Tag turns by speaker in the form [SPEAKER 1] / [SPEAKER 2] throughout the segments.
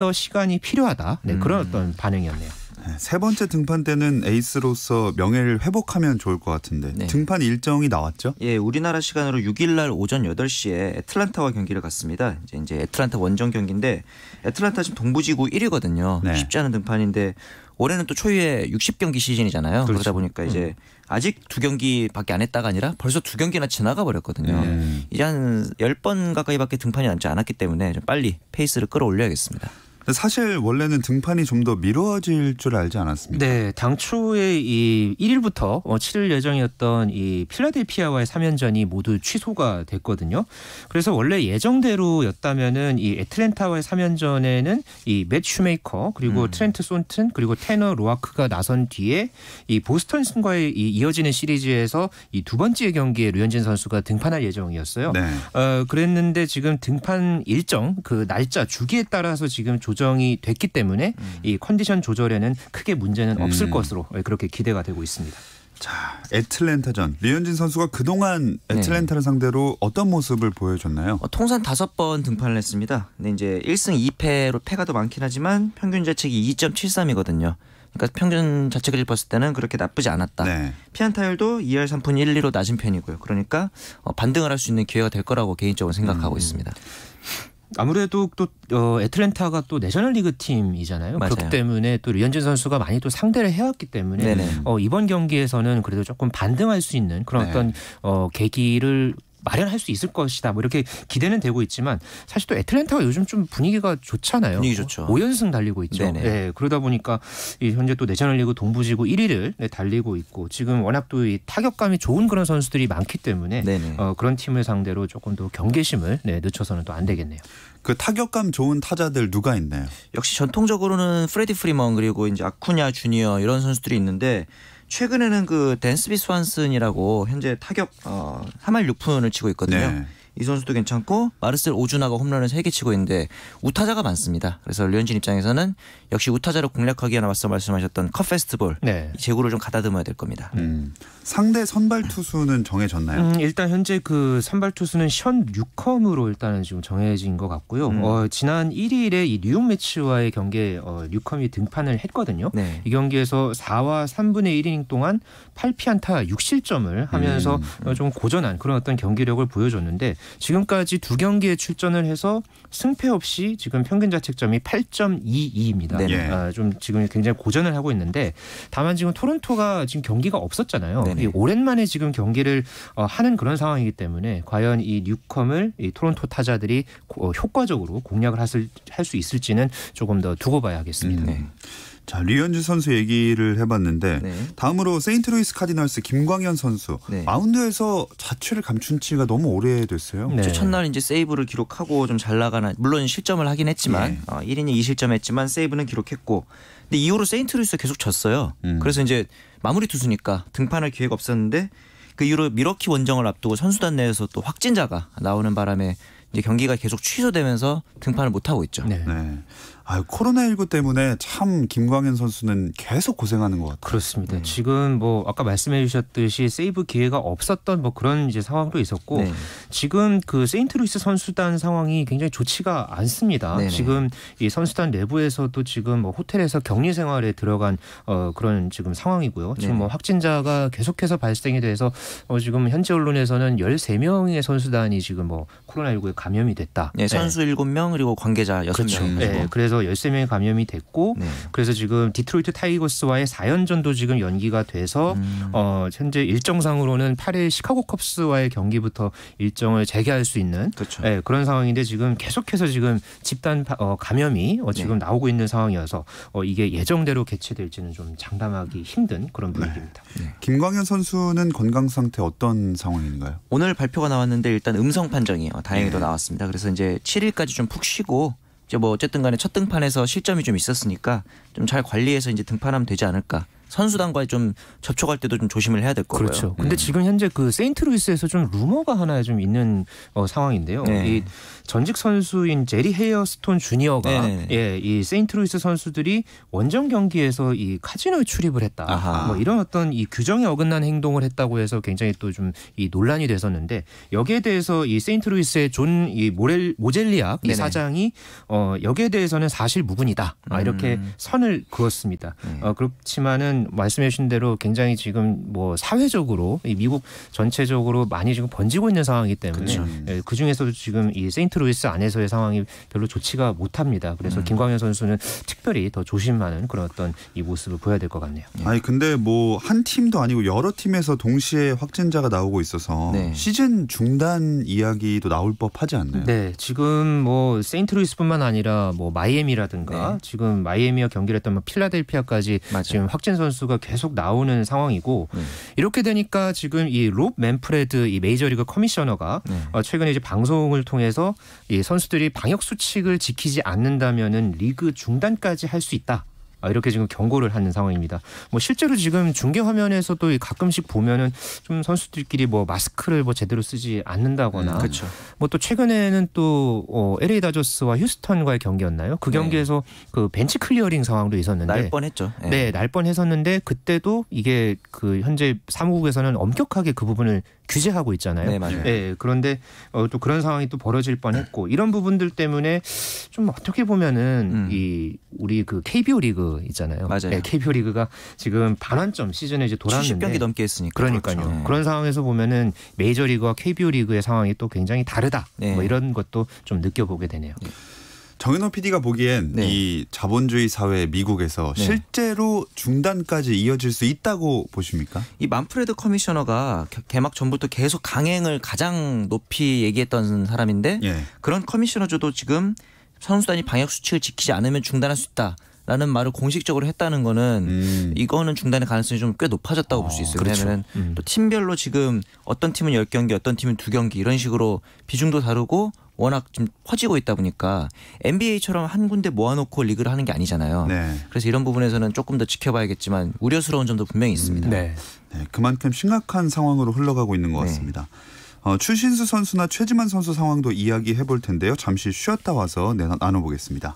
[SPEAKER 1] 더 시간이 필요하다. 네, 음. 그런 음. 어떤 반응이었네요.
[SPEAKER 2] 네, 세 번째 등판 때는 에이스로서 명예를 회복하면 좋을 것 같은데 네. 등판 일정이 나왔죠? 예, 우리나라 시간으로 6일 날 오전 8시에 애틀란타와 경기를 갔습니다. 이제 이제 애틀란타 원정 경기인데 애틀란타 지금
[SPEAKER 3] 동부지구 1위거든요. 네. 쉽지 않은 등판인데 올해는 또 초유의 60경기 시즌이잖아요. 그렇죠. 그러다 보니까 이제 음. 아직 두 경기밖에 안 했다가 아니라 벌써 두 경기나 지나가 버렸거든요. 네.
[SPEAKER 2] 이제 한 10번 가까이밖에 등판이 남지 않았기 때문에 좀 빨리 페이스를 끌어올려야겠습니다. 사실 원래는 등판이 좀 더 미뤄질 줄 알지 않았습니까? 네, 당초에 이
[SPEAKER 1] 1일부터 어, 치를 예정이었던 이 필라델피아와의 3연전이 모두 취소가 됐거든요. 그래서 원래 예정대로였다면은 이 애틀랜타와의 3연전에는 이 맷 슈메이커 그리고 음. 트렌트 손튼 그리고 테너 로아크가 나선 뒤에 이 보스턴 승과의 이 이어지는 시리즈에서 이 두 번째 경기에 류현진 선수가 등판할 예정이었어요. 네. 어, 그랬는데 지금 등판 일정 그 날짜 주기에 따라서 지금 조정 조정이 됐기 때문에 음. 이 컨디션 조절에는 크게 문제는 없을 음. 것으로 예, 그렇게 기대가 되고
[SPEAKER 2] 있습니다. 자, 애틀랜타전 류현진 선수가 그동안 네. 애틀랜타를 네. 상대로 어떤 모습을 보여줬나요? 어, 통산 다섯 번 등판을 했습니다. 근데 이제 1승 2패로 패가 더
[SPEAKER 3] 많긴 하지만 평균 자책이 2.73이거든요. 그러니까 평균 자책을 봤을 때는 그렇게 나쁘지 않았다. 네. 피안타율도 2할 3푼 1리로 낮은 편이고요. 그러니까 어, 반등을 할 수 있는 기회가 될 거라고 개인적으로 생각하고 음. 있습니다. 아무래도 또 어, 애틀랜타가 또
[SPEAKER 1] 내셔널리그 팀이잖아요. 맞아요. 그렇기 때문에 또 류현진 선수가 많이 또 상대를 해왔기 때문에 어, 이번 경기에서는 그래도 조금 반등할 수 있는 그런 네. 어떤 어, 계기를 마련할 수 있을 것이다. 뭐 이렇게 기대는 되고 있지만 사실 또 애틀랜타가 요즘 좀 분위기가 좋잖아요. 분위기 좋죠. 5연승 뭐 달리고 있죠. 네네. 네, 그러다 보니까 현재 또 내셔널리그 동부지구 1위를 달리고 있고 지금 워낙 또이 타격감이 좋은 그런 선수들이 많기 때문에 어, 그런 팀을 상대로
[SPEAKER 3] 조금 더 경계심을 네, 늦춰서는 또 안 되겠네요. 그 타격감 좋은 타자들 누가 있나요? 역시 전통적으로는 프레디 프리먼 그리고 이제 아쿠냐 주니어 이런 선수들이 있는데 최근에는 그 댄스비 스완슨이라고 현재 타격 어, 3할 6푼을 치고 있거든요. 네. 이 선수도 괜찮고 마르셀 오준하가 홈런을 3개 치고 있는데 우타자가 많습니다. 그래서 류현진 입장에서는 역시 우타자를 공략하기 위한 앞서 말씀하셨던 컵 페스티벌 네. 제구를 좀 가다듬어야
[SPEAKER 2] 될 겁니다. 음. 상대 선발 투수는 정해졌나요? 음, 일단 현재 그 선발 투수는
[SPEAKER 1] 션 뉴컴으로 일단은 지금 정해진 것 같고요. 음. 어, 지난 1일에 이 뉴욕 매치와의 경기에 어, 뉴컴이 등판을 했거든요. 네. 이 경기에서 4와 3분의 1이닝 동안 8피안타 6실점을 하면서 음. 어, 좀 고전한 그런 어떤 경기력을 보여줬는데 지금까지 두 경기에 출전을 해서 승패 없이 지금 평균 자책점이 8.22입니다. 네 아, 좀 지금 굉장히 고전을 하고 있는데 다만 지금 토론토가 지금 경기가 없었잖아요. 네, 네. 오랜만에 지금 경기를 어, 하는 그런 상황이기 때문에 과연 이 뉴컴을 이 토론토 타자들이 고, 어, 효과적으로 공략을 할 수 있을지는
[SPEAKER 2] 조금 더 두고 봐야겠습니다. 음, 네. 자, 류현진 선수 얘기를 해봤는데 네. 다음으로 세인트루이스 카디널스 김광현 선수 네. 마운드에서 자취를 감춘 지가 너무 오래됐어요. 네. 첫날
[SPEAKER 3] 이제 세이브를 기록하고 좀 잘 나가는 물론 실점을 하긴 했지만 네. 어, 1이닝 2실점 했지만 세이브는 기록했고 근데 이후로 세인트루이스 계속 졌어요. 음. 그래서 이제 마무리 투수니까 등판할 기회가 없었는데 그 이후로 미러키 원정을 앞두고 선수단 내에서 또 확진자가 나오는 바람에 이제 경기가 계속 취소되면서 등판을 못 하고 있죠. 네. 네. 아유, 코로나19 때문에 참 김광현 선수는 계속 고생하는 것 같아요. 그렇습니다. 음. 지금
[SPEAKER 1] 뭐 아까 말씀해 주셨듯이 세이브 기회가 없었던 뭐 그런 이제 상황도 있었고 네. 지금 그 세인트루이스 선수단 상황이 굉장히 좋지가 않습니다. 네네. 지금 이 선수단 내부에서도 지금 뭐 호텔에서 격리 생활에 들어간 어 그런 지금 상황이고요. 지금 네. 뭐 확진자가 계속해서 발생이 돼서 어 지금 현지 언론에서는 열세 명의 선수단이 지금 뭐 코로나19에 감염이 됐다. 네, 선수 네.
[SPEAKER 3] 일곱 명 그리고 관계자 여명 그렇죠. 네, 그래서 해서
[SPEAKER 1] 13명이 감염이 됐고 네. 그래서 지금 디트로이트 타이거스와의 4연전도 지금 연기가 돼서 음. 어, 현재 일정상으로는 8일 시카고 컵스와의 경기부터 일정을 재개할 수 있는 그렇죠. 네, 그런 상황인데 지금 계속해서 지금 집단 어, 감염이 어, 네. 지금 네. 나오고 있는 상황이어서 어, 이게 예정대로 개최될지는 좀 장담하기 힘든 그런 네. 분위기입니다.
[SPEAKER 2] 네. 김광현 선수는 건강 상태 어떤 상황인가요?
[SPEAKER 3] 오늘 발표가 나왔는데 일단 음성 판정이에요. 어, 다행히도 나왔습니다. 그래서 이제 7일까지 좀 푹 쉬고 이제 뭐 어쨌든 간에 첫 등판에서 실점이 좀 있었으니까 좀 잘 관리해서 이제 등판하면 되지 않을까 선수단과의 좀 접촉할 때도 좀 조심을 해야 될거고요 그렇죠. 네. 근데
[SPEAKER 1] 네. 지금 현재 그 세인트루이스에서 좀 루머가 하나 좀 있는 어, 상황인데요. 네. 이 전직 선수인 제리 헤어스톤 주니어가 네. 예, 이 세인트루이스 선수들이 원정 경기에서 이 카지노에 출입을 했다. 아하. 뭐 이런 어떤 이 규정에 어긋난 행동을 했다고 해서 굉장히 또 좀 이 논란이 됐었는데 여기에 대해서 이 세인트루이스의 존이 모렐 모젤리악 이 사장이 어 여기에 대해서는 사실 무근이다. 아, 이렇게 음. 선을 그었습니다. 네. 어 그렇지만은 말씀해 주신 대로 굉장히 지금 뭐 사회적으로 미국 전체적으로 많이 지금 번지고 있는 상황이기 때문에 그 그렇죠. 예, 중에서도 지금 이 세인트루이스 안에서의 상황이 별로 좋지가 못합니다. 그래서 음. 김광현 선수는
[SPEAKER 2] 특별히 더 조심하는 그런 어떤 이 모습을 보여야 될 것 같네요. 예. 아니 근데 뭐 한 팀도 아니고 여러 팀에서 동시에 확진자가 나오고 있어서 네. 시즌 중단 이야기도 나올 법하지 않나요?
[SPEAKER 1] 네, 지금 뭐 세인트루이스뿐만 아니라 뭐 마이애미라든가 네. 지금 마이애미와 경기를 했던 뭐 필라델피아까지 맞아요. 지금 확진 선 선수가 계속 나오는 상황이고 네. 이렇게 되니까 지금 이롭 맨프레드 이 메이저리그 커미셔너가 네. 어, 최근에 이제 방송을 통해서 이 선수들이 방역 수칙을 지키지 않는다면은 리그 중단까지 할 수 있다. 아, 이렇게 지금 경고를 하는 상황입니다. 뭐 실제로 지금 중계 화면에서도 가끔씩 보면은 좀 선수들끼리 뭐 마스크를 뭐 제대로 쓰지 않는다거나 음, 그렇죠. 뭐또 최근에는 또 어, LA 다저스와 휴스턴과의 경기였나요? 그 네. 경기에서 네. 그 벤치 클리어링 상황도 있었는데 날
[SPEAKER 3] 뻔했죠. 예. 네,
[SPEAKER 1] 네날 뻔했었는데 그때도 이게 그 현재 사무국에서는 엄격하게 그 부분을 규제하고 있잖아요. 네, 맞아요. 예, 그런데 어, 또 그런 상황이 또 벌어질 뻔했고 이런 부분들 때문에 좀 어떻게 보면은 음. 이 우리 그 KBO 리그 있잖아요. 맞아요. 예, KBO 리그가 지금 반환점 시즌에 이제 돌아왔는데 70경기 넘게 했으니까 그러니까요. 그렇죠. 네. 그런 상황에서 보면은 메이저 리그와 KBO 리그의 상황이 또 굉장히 다르다. 네. 뭐
[SPEAKER 2] 이런 것도 좀 느껴보게 되네요. 네. 정현호 PD가 보기엔 네. 이 자본주의 사회 미국에서 네. 실제로 중단까지 이어질 수 있다고 보십니까? 이 만프레드 커미셔너가 개막 전부터 계속 강행을 가장 높이
[SPEAKER 3] 얘기했던 사람인데 네. 그런 커미셔너조도 지금 선수단이 방역 수칙을 지키지 않으면 중단할 수 있다. 라는 말을 공식적으로 했다는 거는 음. 이거는 중단의 가능성이 좀 꽤 높아졌다고 어, 볼수 아, 있어요. 그렇죠. 왜냐하면 음. 또 팀별로 지금 어떤 팀은 열경기 어떤 팀은 두경기 이런 식으로 비중도 다르고 워낙 좀커지고 있다 보니까 NBA처럼 한 군데 모아놓고 리그를
[SPEAKER 2] 하는 게 아니잖아요. 네. 그래서 이런 부분에서는 조금 더 지켜봐야겠지만 우려스러운 점도 분명히 있습니다. 네. 네 그만큼 심각한 상황으로 흘러가고 있는 것 네. 같습니다. 어, 추신수 선수나 최지만 선수 상황도 이야기해 볼 텐데요. 잠시 쉬었다 와서 나눠보겠습니다.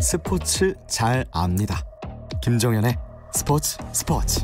[SPEAKER 2] 스포츠 잘 압니다. 김정현의 스포츠 스포츠.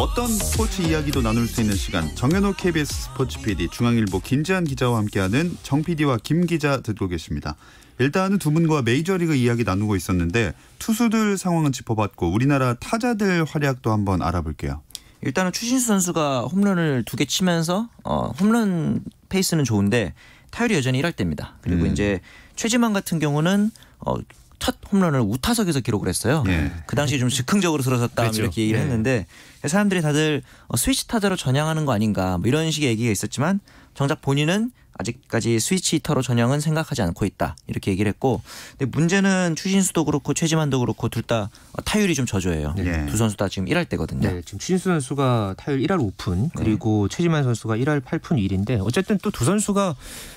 [SPEAKER 2] 어떤 스포츠 이야기도 나눌 수 있는 시간 정현호 KBS 스포츠 PD 중앙일보 김재한 기자와 함께하는 정 PD와 김 기자 듣고 계십니다. 일단은 두 분과 메이저리그 이야기 나누고 있었는데 투수들 상황은 짚어봤고 우리나라 타자들 활약도 한번 알아볼게요.
[SPEAKER 3] 일단은 추신수 선수가 홈런을 두 개 치면서 어, 홈런 페이스는 좋은데 타율이 여전히 1할 때입니다. 그리고 음. 이제 최지만 같은 경우는 어, 첫 홈런을 우타석에서 기록을 했어요. 예. 그 당시 좀 즉흥적으로 들어섰다 뭐 그렇죠. 이렇게 얘기를 예. 했는데 사람들이 다들 어, 스위치 타자로 전향하는 거 아닌가 뭐 이런 식의 얘기가 있었지만 정작 본인은 아직까지 스위치 히터로 전형은 생각하지 않고 있다 이렇게 얘기를 했고 근데 문제는 추신수도 그렇고 최지만도 그렇고 둘 다 타율이 좀 저조해요. 네. 두 선수 다 지금 1할 때거든요. 네, 지금
[SPEAKER 1] 추신수 선수가 타율 1할 5푼 그리고 네. 최지만 선수가 1할 8푼 1인데 어쨌든 또 두 선수가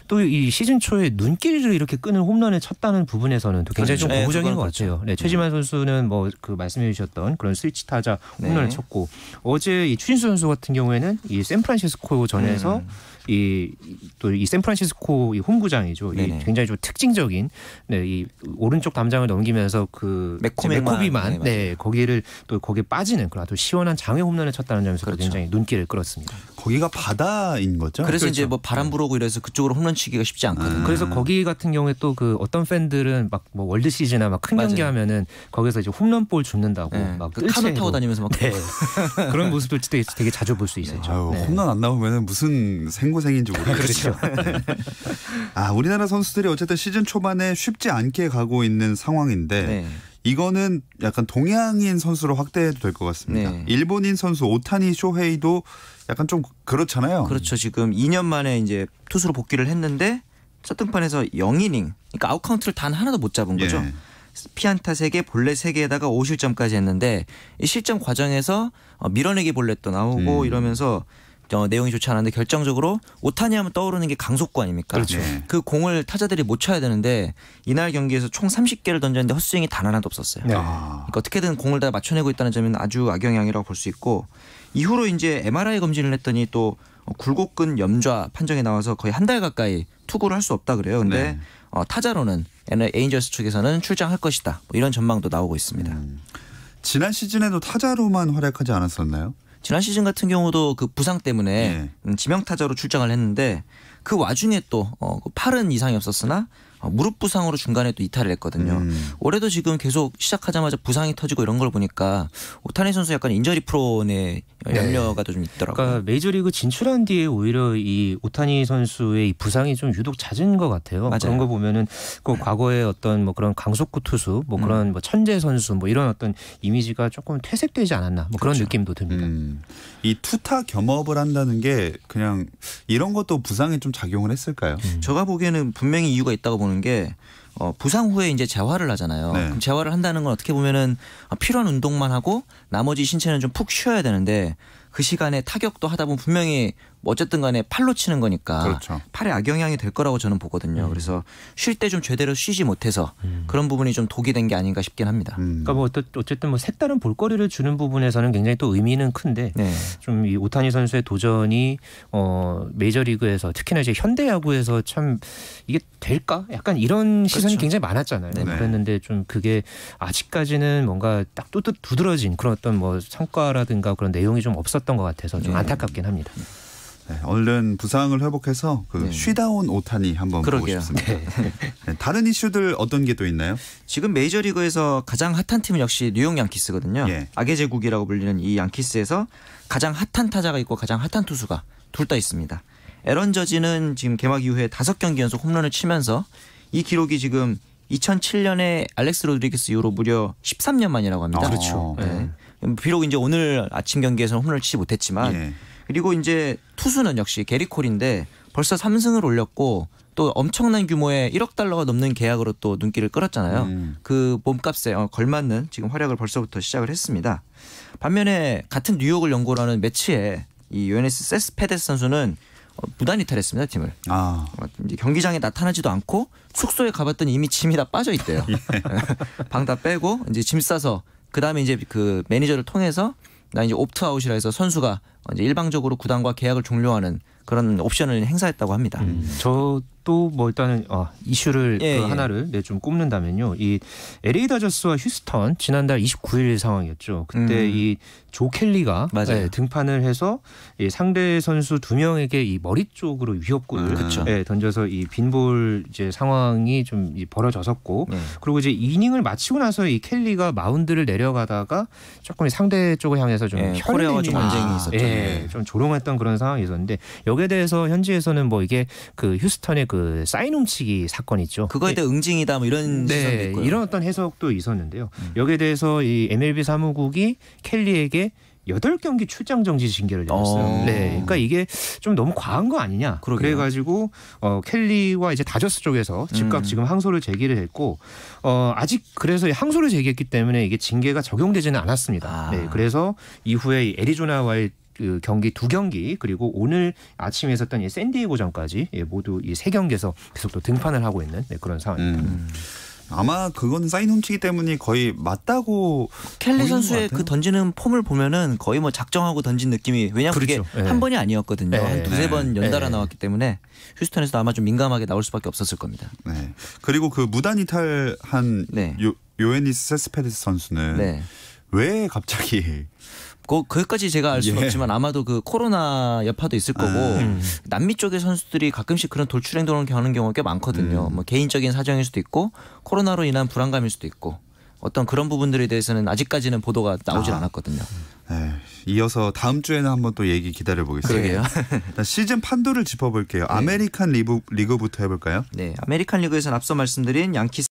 [SPEAKER 1] 또 이 시즌 초에 눈길을 이렇게 끄는 홈런을 쳤다는 부분에서는 또 굉장히 그렇죠. 좀 고무적인 네, 것 같아요. 그렇죠. 네, 최지만 선수는 뭐 그 말씀해 주셨던 그런 스위치 타자 홈런을 네. 쳤고 어제 이 추신수 선수 같은 경우에는 이 샌프란시스코 전에서 음. 이 또이 샌프란시스코 이 홈구장이죠. 이 굉장히 좀 특징적인 네, 이 오른쪽 담장을 넘기면서 그 매코비만 네, 네, 거기를 또 거기에 빠지는 그런 아주 시원한 장외 홈런을 쳤다는 점에서 그렇죠. 굉장히 눈길을 끌었습니다. 거기가
[SPEAKER 3] 바다인 거죠. 그래서 그렇죠. 이제 뭐 바람 불어오고 이래서 그쪽으로 홈런 치기가 쉽지 않거든요. 아. 그래서 거기
[SPEAKER 1] 같은 경우에 또 그 어떤 팬들은 막 뭐 월드 시즌이나 막 큰 경기 하면은 거기서 이제 홈런볼 줍는다고 네.
[SPEAKER 2] 막그 카드 타고 다니면서 막 네. 그런 모습도 되게, 되게 자주 볼 수있어요 아유, 네. 홈런 안 나오면 은 무슨 생고생인지 모르겠어요. 그렇죠. 아 우리나라 선수들이 어쨌든 시즌 초반에 쉽지 않게 가고 있는 상황인데 네. 이거는 약간 동양인 선수로 확대해도 될 것 같습니다. 네. 일본인 선수 오타니 쇼헤이도 약간 좀 그렇잖아요. 그렇죠. 지금 2년 만에 이제 투수로 복귀를 했는데 첫 등판에서 0이닝,
[SPEAKER 3] 그러니까 아웃 카운트를 단 하나도 못 잡은 거죠. 예. 피안타 3개, 볼넷 3개에다가 5실점까지 했는데 이 실점 과정에서 어, 밀어내기 볼넷도 나오고 음. 이러면서 어, 내용이 좋지 않았는데 결정적으로 오타니 하면 떠오르는 게 강속구 아닙니까? 그렇죠. 네. 그 공을 타자들이 못 쳐야 되는데 이날 경기에서 총 30개를 던졌는데 헛스윙이 단 하나도 없었어요. 네. 그러니까 어떻게든 공을 다 맞춰내고 있다는 점은 아주 악영향이라고 볼 수 있고 이후로 이제 MRI 검진을 했더니 또 굴곡근 염좌 판정이 나와서 거의 한 달 가까이 투구를 할 수 없다 그래요. 근데 네. 어, 타자로는 에인저스 측에서는 출장할 것이다. 뭐 이런 전망도 나오고 있습니다. 음. 지난 시즌에도 타자로만 활약하지 않았었나요? 지난 시즌 같은 경우도 그 부상 때문에 네. 예. 음, 지명 타자로 출장을 했는데 그 와중에 또 어, 그 팔은이상이없었으나 어, 무릎 부상으로 중간에 또 이탈을 했거든요. 음. 올해도 지금 계속 시작하자마자 부상이 터지고 이런 걸 보니까 오타니 선수 약간 인저리 프로의 네. 염려가 네. 좀 있더라고요. 그러니까 메이저리그 진출한
[SPEAKER 1] 뒤에 오히려 이 오타니 선수의 이 부상이 좀 유독 잦은 것 같아요. 맞아요. 그런 거 보면은 그과거에 어떤 뭐 그런 강속구 투수, 뭐 음. 그런 뭐 천재 선수, 뭐 이런 어떤 이미지가 조금 퇴색되지 않았나 뭐 그런 그렇
[SPEAKER 2] 느낌도 듭니다. 음. 이 투타 겸업을 한다는 게 그냥 이런 것도 부상에 좀 작용을 했을까요? 음. 제가 보기에는 분명히 이유가 있다고 보는. 나오는 게
[SPEAKER 3] 어, 부상 후에 이제 재활을 하잖아요. 네. 그럼 재활을 한다는 건 어떻게 보면은 아, 필요한 운동만 하고 나머지 신체는 좀 푹 쉬어야 되는데 그 시간에 타격도 하다 보면 분명히 뭐 어쨌든 간에 팔로 치는 거니까 그렇죠. 팔에 악영향이 될 거라고 저는 보거든요. 음. 그래서 쉴 때 좀 제대로 쉬지 못해서 음. 그런 부분이 좀 독이 된 게 아닌가 싶긴 합니다. 음. 그러니까 뭐 어쨌든 뭐 색다른
[SPEAKER 1] 볼거리를 주는 부분에서는 굉장히 또 의미는 큰데 네. 좀이 오타니 선수의 도전이 어 메이저리그에서 특히나 이제 현대 야구에서 참 이게 될까? 약간 이런 시선이 그렇죠. 굉장히 많았잖아요. 네 그랬는데 좀 그게 아직까지는 뭔가 딱 두드러진 그런 어떤 뭐 성과라든가 그런 내용이 좀 없었던 것 같아서 좀 네. 안타깝긴 합니다.
[SPEAKER 2] 네, 얼른 부상을 회복해서 그 네. 쉬다 온 오타니 한번 그러게요. 보고 싶습니다. 네. 네. 다른 이슈들 어떤 게 또 있나요? 지금 메이저리그에서 가장 핫한 팀은 역시 뉴욕 양키스거든요.
[SPEAKER 3] 예. 악의 제국이라고 불리는 이 양키스에서 가장 핫한 타자가 있고 가장 핫한 투수가 둘 다 있습니다. 에런 저지는 지금 개막 이후에 다섯 경기 연속 홈런을 치면서 이 기록이 지금 2007년에 알렉스 로드리게스 이후로 무려 13년 만이라고 합니다. 아, 그렇죠. 네. 네. 비록 이제 오늘 아침 경기에서는 홈런을 치지 못했지만 예. 그리고 이제 투수는 역시 게리콜인데 벌써 3승을 올렸고 또 엄청난 규모의 1억 달러가 넘는 계약으로 또 눈길을 끌었잖아요. 음. 그 몸값에 어, 걸맞는 지금 활약을 벌써부터 시작을 했습니다. 반면에 같은 뉴욕을 연구로 하는 매치에 이 요네스 세스페데스 선수는 무단 어, 이탈했습니다 팀을. 아. 어, 경기장에 나타나지도 않고 숙소에 가봤더니 이미 짐이 다 빠져 있대요. 예. 방다 빼고 이제 짐 싸서 그 다음에 이제 그 매니저를 통해서 나 이제 옵트아웃이라 해서 선수가 이제 일방적으로 구단과 계약을 종료하는 그런 옵션을 행사했다고 합니다. 음, 저도 뭐 일단은 아, 이슈를 예, 그 예.
[SPEAKER 1] 하나를 네, 좀 꼽는다면요. 이 LA 다저스와 휴스턴 지난달 29일 상황이었죠. 그때 음. 이조 켈리가 네, 등판을 해서 이 상대 선수 두 명에게 이 머리 쪽으로 위협골을 음. 네, 던져서 이 빈볼 이제 상황이 좀 벌어졌었고 네. 그리고 이제 이닝을 마치고 나서 이 켈리가 마운드를 내려가다가 조금 상대 쪽을 향해서 좀혈연좀 예, 아, 전쟁이 있었죠. 예, 네. 좀 조롱했던 그런 상황이 있었는데 여기에 대해서 현지에서는 뭐 이게 그 휴스턴의 그 사인 훔치기 사건 있죠. 그거에 대해 예. 응징이다 뭐 이런 네, 있고요. 이런 어떤 해석도 있었는데요. 음. 여기에 대해서 이 MLB 사무국이 켈리에게 여덟 경기 출장 정지 징계를 내렸어요. 어. 네. 그러니까 이게 좀 너무 과한 거 아니냐. 그러게요. 그래가지고 어, 켈리와 이제 다저스 쪽에서 즉각 음. 지금 항소를 제기를 했고 어, 아직 그래서 항소를 제기했기 때문에 이게 징계가 적용되지는 않았습니다. 아. 네. 그래서 이후에 애리조나와의 그 경기 두 경기 그리고 오늘 아침에 있었던 이 샌디에고전까지 예, 모두 이세 경기에서 계속 또 등판을 하고 있는 네, 그런 상황입니다.
[SPEAKER 2] 음. 아마 그건 사인 훔치기 때문에 거의 맞다고 켈리 선수의 그 던지는 폼을 보면은 거의 뭐 작정하고 던진 느낌이 왜냐면 하 그렇죠. 그게 예. 네. 한 번이 아니었거든요. 네. 한 두세 예. 번 연달아 네. 나왔기
[SPEAKER 3] 때문에 휴스턴에서도 아마 좀 민감하게 나올 수밖에 없었을 겁니다. 네.
[SPEAKER 2] 그리고 그 무단 이탈한 네. 요, 요에니스 세스페데스 선수는 네. 왜 갑자기 그, 거기까지 제가 알 수는 예. 없지만 아마도 그 코로나 여파도 있을 아. 거고
[SPEAKER 3] 아. 남미 쪽의 선수들이 가끔씩 그런 돌출 행동을 겪는 경우가 꽤 많거든요. 음. 뭐 개인적인 사정일 수도 있고 코로나로 인한 불안감일 수도 있고 어떤 그런 부분들에 대해서는 아직까지는 보도가 나오질 아. 않았거든요.
[SPEAKER 2] 네. 이어서 다음 주에는 한번 또 얘기 기다려 보겠습니다. 그러게요. 시즌 판도를 짚어볼게요. 네. 아메리칸 리그, 리그부터 해볼까요? 네, 아메리칸 리그에서는 앞서 말씀드린 양키스.